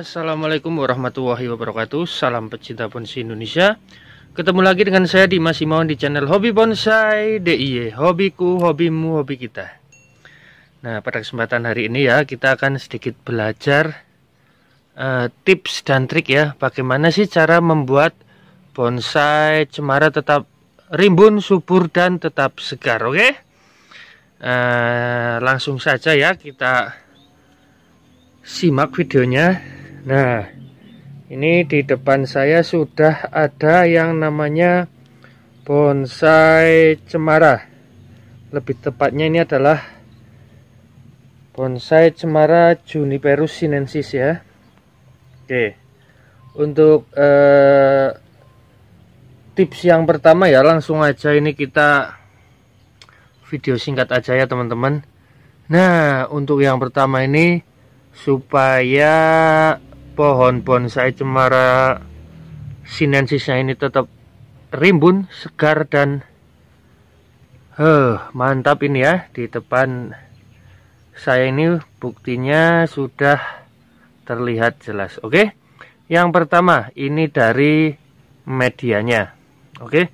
Assalamualaikum warahmatullahi wabarakatuh Salam pecinta bonsai Indonesia Ketemu lagi dengan saya Dimas Imawan di channel Hobi Bonsai DIY Hobiku, hobimu, hobi kita Nah pada kesempatan hari ini ya Kita akan sedikit belajar uh, Tips dan trik ya Bagaimana sih cara membuat bonsai cemara tetap rimbun, subur dan tetap segar Oke okay? uh, eh, Langsung saja ya kita simak videonya Nah, ini di depan saya sudah ada yang namanya bonsai cemara. Lebih tepatnya ini adalah bonsai cemara Juniperus sinensis ya. Oke. Untuk eh, tips yang pertama ya langsung aja ini kita video singkat aja ya teman-teman. Nah, untuk yang pertama ini supaya pohon bonsai cemara sinensisnya ini tetap rimbun, segar dan huh, eh, mantap ini ya di depan saya ini buktinya sudah terlihat jelas. Oke. Okay? Yang pertama ini dari medianya. Oke. Okay?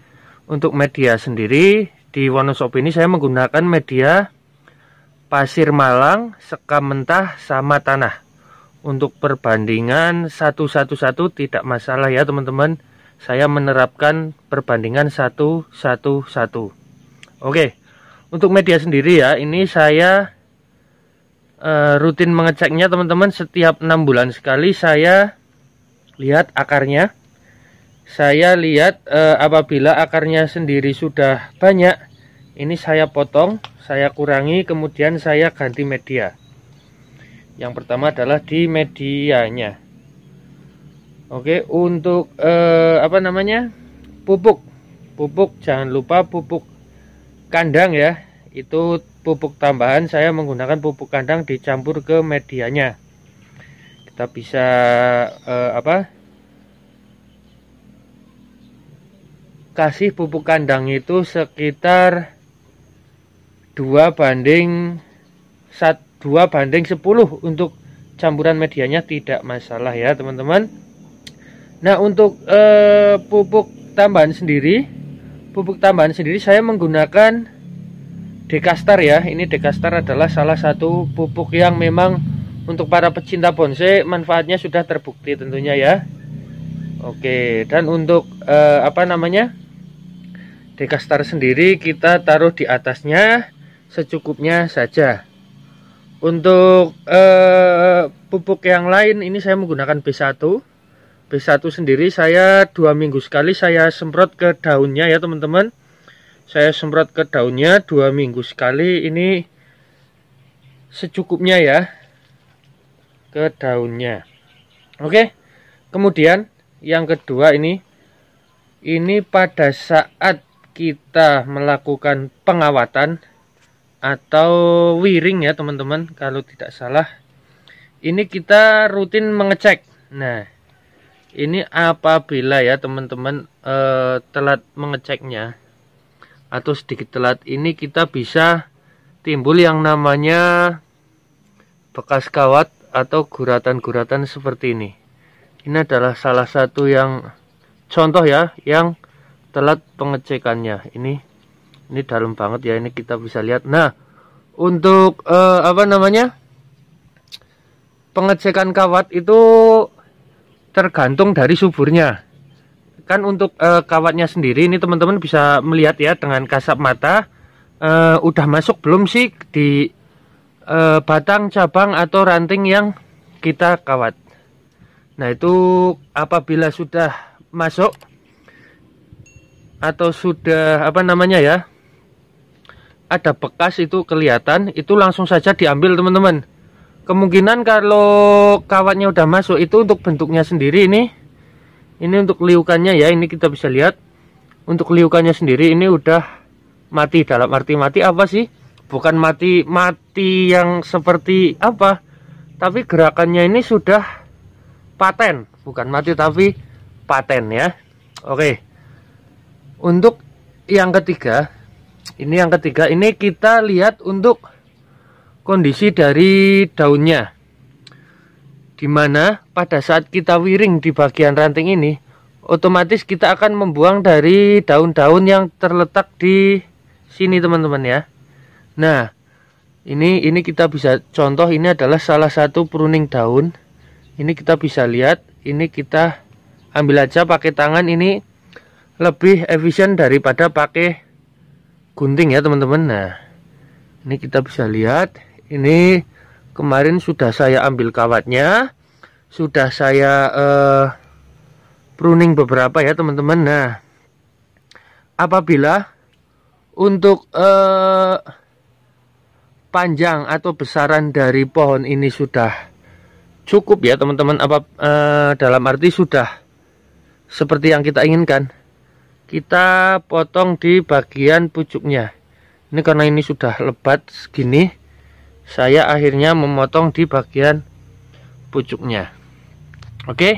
Untuk media sendiri di Wonosobo ini saya menggunakan media pasir malang, sekam mentah sama tanah untuk perbandingan satu-satu-satu tidak masalah ya teman-teman. Saya menerapkan perbandingan satu-satu-satu. Oke, untuk media sendiri ya, ini saya e, rutin mengeceknya teman-teman setiap enam bulan sekali saya lihat akarnya. Saya lihat e, apabila akarnya sendiri sudah banyak, ini saya potong, saya kurangi, kemudian saya ganti media yang pertama adalah di medianya oke untuk eh, apa namanya pupuk pupuk jangan lupa pupuk kandang ya itu pupuk tambahan saya menggunakan pupuk kandang dicampur ke medianya kita bisa eh, apa kasih pupuk kandang itu sekitar 2 banding 1 2 banding 10 untuk campuran medianya tidak masalah ya teman-teman nah untuk eh, pupuk tambahan sendiri pupuk tambahan sendiri saya menggunakan Dekastar ya ini Dekastar adalah salah satu pupuk yang memang untuk para pecinta bonsai manfaatnya sudah terbukti tentunya ya Oke dan untuk eh, apa namanya Dekastar sendiri kita taruh di atasnya secukupnya saja untuk eh, pupuk yang lain ini saya menggunakan B1. B1 sendiri saya dua minggu sekali saya semprot ke daunnya ya teman-teman. Saya semprot ke daunnya dua minggu sekali ini secukupnya ya ke daunnya. Oke. Kemudian yang kedua ini ini pada saat kita melakukan pengawatan atau wiring ya teman-teman kalau tidak salah ini kita rutin mengecek nah ini apabila ya teman-teman eh, telat mengeceknya atau sedikit telat ini kita bisa timbul yang namanya bekas kawat atau guratan-guratan seperti ini ini adalah salah satu yang contoh ya yang telat pengecekannya ini ini dalam banget ya ini kita bisa lihat. Nah, untuk uh, apa namanya? Pengecekan kawat itu tergantung dari suburnya. Kan untuk uh, kawatnya sendiri ini teman-teman bisa melihat ya dengan kasap mata uh, udah masuk belum sih di uh, batang, cabang atau ranting yang kita kawat. Nah, itu apabila sudah masuk atau sudah apa namanya ya? ada bekas itu kelihatan itu langsung saja diambil teman-teman kemungkinan kalau kawatnya udah masuk itu untuk bentuknya sendiri ini ini untuk liukannya ya ini kita bisa lihat untuk liukannya sendiri ini udah mati dalam arti mati apa sih bukan mati mati yang seperti apa tapi gerakannya ini sudah paten bukan mati tapi paten ya oke untuk yang ketiga ini yang ketiga ini kita lihat untuk kondisi dari daunnya dimana pada saat kita wiring di bagian ranting ini otomatis kita akan membuang dari daun-daun yang terletak di sini teman-teman ya nah ini ini kita bisa contoh ini adalah salah satu pruning daun ini kita bisa lihat ini kita ambil aja pakai tangan ini lebih efisien daripada pakai gunting ya teman-teman nah ini kita bisa lihat ini kemarin sudah saya ambil kawatnya sudah saya uh, pruning beberapa ya teman-teman nah apabila untuk uh, panjang atau besaran dari pohon ini sudah cukup ya teman-teman apa uh, dalam arti sudah seperti yang kita inginkan kita potong di bagian pucuknya ini karena ini sudah lebat segini saya akhirnya memotong di bagian pucuknya oke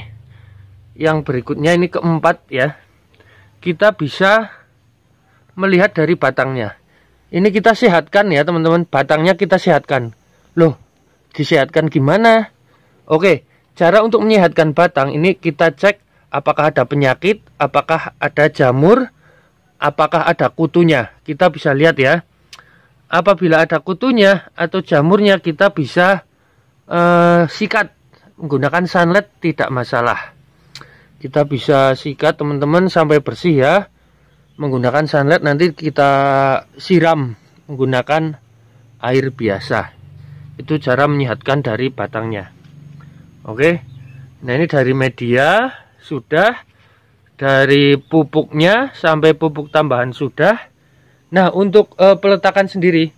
yang berikutnya ini keempat ya kita bisa melihat dari batangnya ini kita sehatkan ya teman-teman batangnya kita sehatkan loh disehatkan gimana oke cara untuk menyehatkan batang ini kita cek apakah ada penyakit, apakah ada jamur, apakah ada kutunya. Kita bisa lihat ya. Apabila ada kutunya atau jamurnya kita bisa uh, sikat menggunakan sunlet tidak masalah. Kita bisa sikat teman-teman sampai bersih ya. Menggunakan sunlet nanti kita siram menggunakan air biasa. Itu cara menyehatkan dari batangnya. Oke. Nah, ini dari media sudah dari pupuknya sampai pupuk tambahan sudah nah untuk e, peletakan sendiri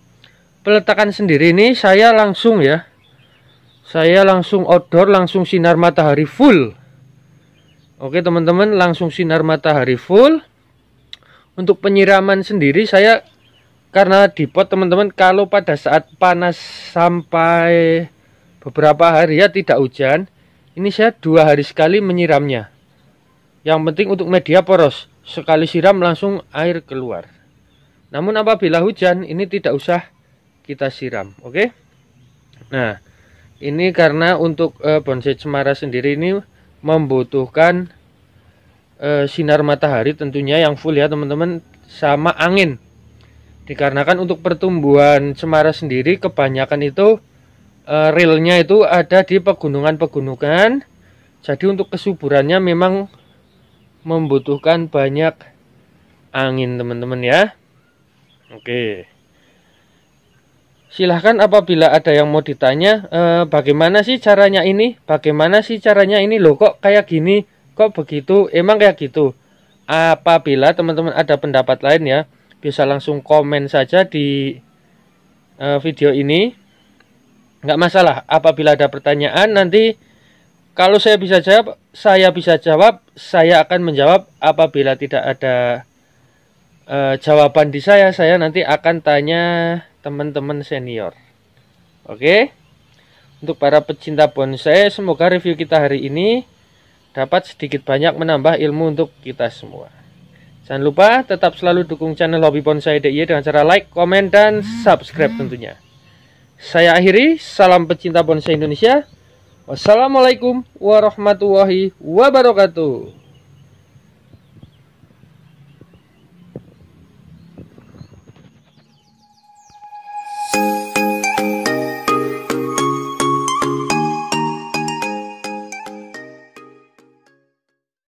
peletakan sendiri ini saya langsung ya saya langsung outdoor langsung sinar matahari full oke teman-teman langsung sinar matahari full untuk penyiraman sendiri saya karena di pot teman-teman kalau pada saat panas sampai beberapa hari ya tidak hujan ini saya dua hari sekali menyiramnya. Yang penting untuk media poros, sekali siram langsung air keluar. Namun apabila hujan, ini tidak usah kita siram, oke? Okay? Nah, ini karena untuk e, bonsai cemara sendiri ini membutuhkan e, sinar matahari tentunya yang full ya teman-teman sama angin dikarenakan untuk pertumbuhan cemara sendiri kebanyakan itu uh, eh, relnya itu ada di pegunungan-pegunungan. Jadi untuk kesuburannya memang membutuhkan banyak angin teman-teman ya. Oke. Silahkan apabila ada yang mau ditanya, eh, bagaimana sih caranya ini? Bagaimana sih caranya ini? Loh kok kayak gini? Kok begitu? Emang kayak gitu? Apabila teman-teman ada pendapat lain ya, bisa langsung komen saja di eh, video ini nggak masalah apabila ada pertanyaan nanti kalau saya bisa jawab saya bisa jawab saya akan menjawab apabila tidak ada e, jawaban di saya saya nanti akan tanya teman-teman senior oke untuk para pecinta bonsai semoga review kita hari ini dapat sedikit banyak menambah ilmu untuk kita semua Jangan lupa tetap selalu dukung channel Hobi Bonsai DIY dengan cara like, komen, dan subscribe tentunya. Saya akhiri, salam pecinta bonsai Indonesia. Wassalamualaikum warahmatullahi wabarakatuh.